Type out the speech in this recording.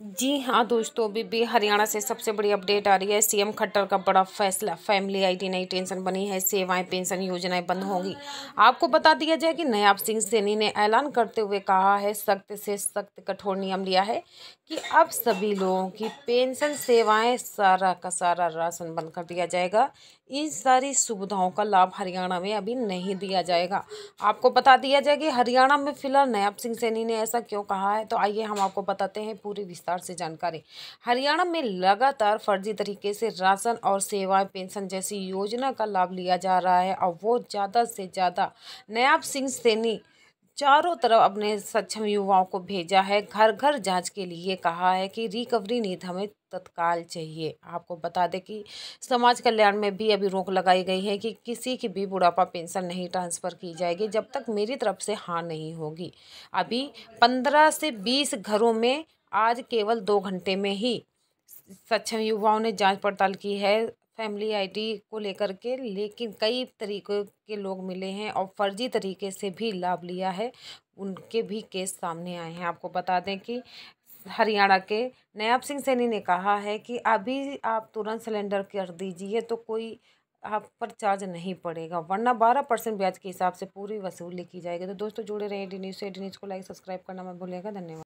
जी हाँ दोस्तों अभी भी हरियाणा से सबसे बड़ी अपडेट आ रही है सीएम खट्टर का बड़ा फैसला फैमिली आईटी नई टेंशन बनी है सेवाएं पेंशन योजनाएं बंद होंगी आपको बता दिया जाए कि नयाब सिंह सैनी ने ऐलान करते हुए कहा है सख्त से सख्त कठोर नियम लिया है कि अब सभी लोगों की पेंशन सेवाएं सारा का सारा राशन बंद कर दिया जाएगा इन सारी सुविधाओं का लाभ हरियाणा में अभी नहीं दिया जाएगा आपको बता दिया जाए कि हरियाणा में फिलहाल नयाब सिंह सैनी ने ऐसा क्यों कहा है तो आइए हम आपको बताते हैं पूरी विस्तार विस्तार से जानकारी हरियाणा में लगातार फर्जी तरीके से राशन और सेवाएं पेंशन जैसी योजना का लाभ लिया जा रहा है और वो ज़्यादा से ज़्यादा नयाब सिंह सैनी चारों तरफ अपने सक्षम युवाओं को भेजा है घर घर जांच के लिए कहा है कि रिकवरी नीति हमें तत्काल चाहिए आपको बता दें कि समाज कल्याण में भी अभी रोक लगाई गई है कि किसी की भी बुढ़ापा पेंशन नहीं ट्रांसफ़र की जाएगी जब तक मेरी तरफ से हाँ नहीं होगी अभी पंद्रह से बीस घरों में आज केवल दो घंटे में ही सक्षम युवाओं ने जांच पड़ताल की है फैमिली आईडी को लेकर के लेकिन कई तरीक़ों के लोग मिले हैं और फर्जी तरीके से भी लाभ लिया है उनके भी केस सामने आए हैं आपको बता दें कि हरियाणा के नयाब सिंह सैनी ने कहा है कि अभी आप तुरंत सिलेंडर कर दीजिए तो कोई आप पर चार्ज नहीं पड़ेगा वरना बारह परसेंट ब्याज के हिसाब से पूरी वसूली की जाएगी तो दोस्तों जुड़े रहे डी न्यूज़ से डी न्यूज़ को लाइक सब्सक्राइब करना मैं भूलिएगा धन्यवाद